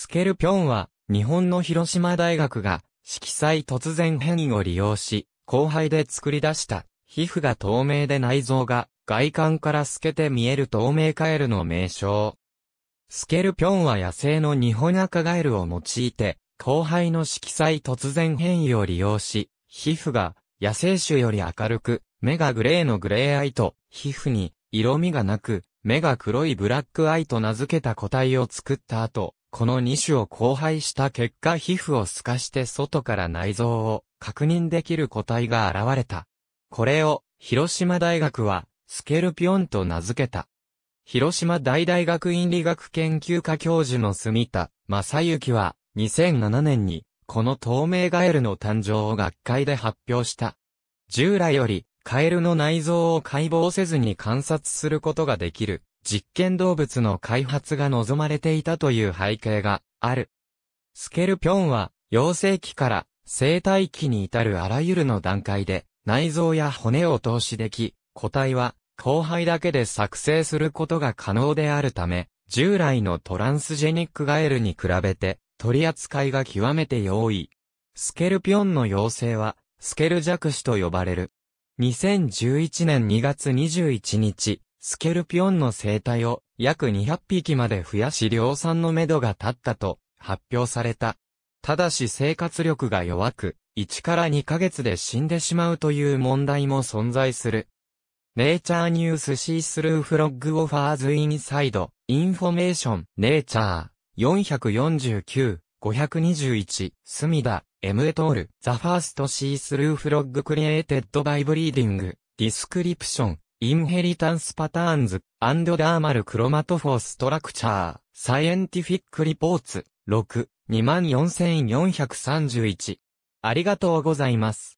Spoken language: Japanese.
スケルピョンは、日本の広島大学が、色彩突然変異を利用し、後輩で作り出した、皮膚が透明で内臓が、外観から透けて見える透明カエルの名称。スケルピョンは野生の日本赤ガエルを用いて、後輩の色彩突然変異を利用し、皮膚が野生種より明るく、目がグレーのグレーアイと、皮膚に色味がなく、目が黒いブラックアイと名付けた個体を作った後、この2種を交配した結果皮膚を透かして外から内臓を確認できる個体が現れた。これを広島大学はスケルピオンと名付けた。広島大大学院理学研究科教授の住田正幸は2007年にこの透明ガエルの誕生を学会で発表した。従来よりカエルの内臓を解剖せずに観察することができる実験動物の開発が望まれていたという背景がある。スケルピョンは、幼生期から生体期に至るあらゆるの段階で、内臓や骨を投資でき、個体は、後輩だけで作成することが可能であるため、従来のトランスジェニックガエルに比べて、取り扱いが極めて容易。スケルピョンの幼生は、スケル弱視と呼ばれる。2011年2月21日、スケルピオンの生態を約200匹まで増やし量産のめどが立ったと発表された。ただし生活力が弱く、1から2ヶ月で死んでしまうという問題も存在する。ネイチャーニュースシースルーフロッグオファーズインサイド、インフォメーション、ネイチャー、449-521、スミダ、エムエトール、ザファーストシースルーフロッグクリエイテッドバイブリーディング、ディスクリプション、インヘリタンスパターンズ、アンドダーマルクロマトフォストラクチャー、サイエンティフィックリポーツ、6、24431。ありがとうございます。